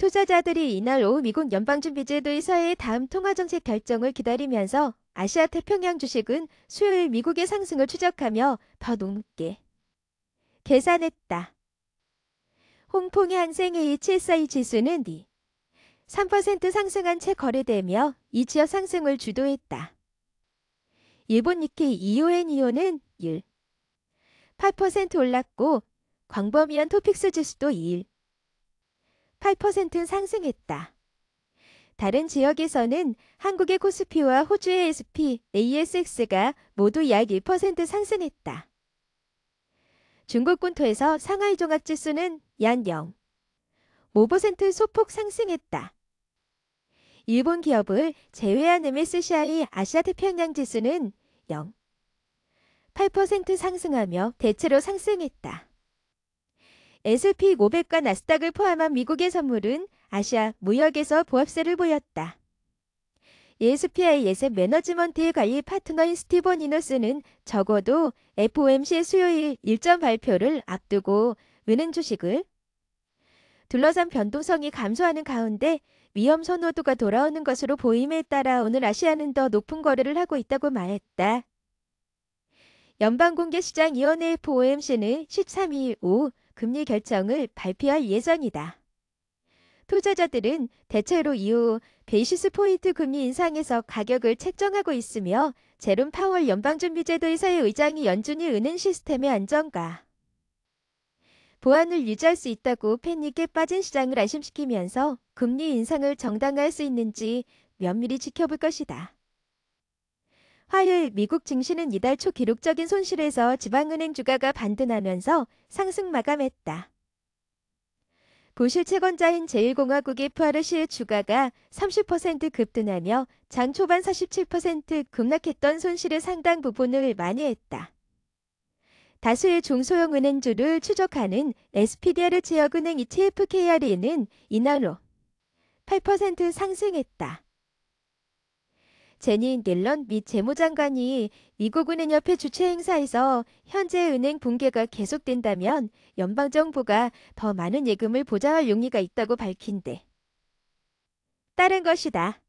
투자자들이 이날 오후 미국 연방준비제도 이사의 다음 통화정책 결정을 기다리면서 아시아 태평양 주식은 수요일 미국의 상승을 추적하며 더 높게 계산했다. 홍콩의 한생의 742 지수는 3% 상승한 채 거래되며 이 지역 상승을 주도했다. 일본 니케이 이오엔이오는 1. 8% 올랐고 광범위한 토픽스 지수도 2일. 8% 상승했다. 다른 지역에서는 한국의 코스피와 호주의 S&P, ASX가 모두 약 1% 상승했다. 중국 군토에서 상하이 종합지수는 연영 5% 소폭 상승했다. 일본 기업을 제외한 MSCI 아시아 태평양 지수는 0. 8% 상승하며 대체로 상승했다. S&P 500과 나스닥을 포함한 미국의 선물은 아시아 무역에서 보합세를 보였다. ESPI 예셋 매너지먼트의 관리 파트너인 스티븐 이너스는 적어도 FOMC 수요일 일정 발표를 앞두고 은행 주식을 둘러싼 변동성이 감소하는 가운데 위험 선호도가 돌아오는 것으로 보임에 따라 오늘 아시아는 더 높은 거래를 하고 있다고 말했다. 연방공개시장위원회 FOMC는 13일 오후 금리 결정을 발표할 예정이다. 투자자들은 대체로 이후 베이시스 포인트 금리 인상에서 가격을 책정하고 있으며 제롬 파월 연방준비제도 이사의 의장이 연준이 은행 시스템의 안정과 보안을 유지할 수 있다고 패닉에 빠진 시장을 안심시키면서 금리 인상을 정당화할 수 있는지 면밀히 지켜볼 것이다. 화요일 미국 증시는 이달 초 기록적인 손실에서 지방은행 주가가 반등하면서 상승 마감했다. 고실 채권자인 제1공화국의 푸아르시의 주가가 30% 급등하며 장 초반 47% 급락했던 손실의 상당 부분을 만회했다. 다수의 중소형 은행주를 추적하는 SPDR 지역은행 ETFKRE는 이날로 8% 상승했다. 제니 닐런 및 재무장관이 미국은행협회 주최 행사에서 현재 은행 붕괴가 계속된다면 연방정부가 더 많은 예금을 보장할 용의가 있다고 밝힌데 따른 것이다.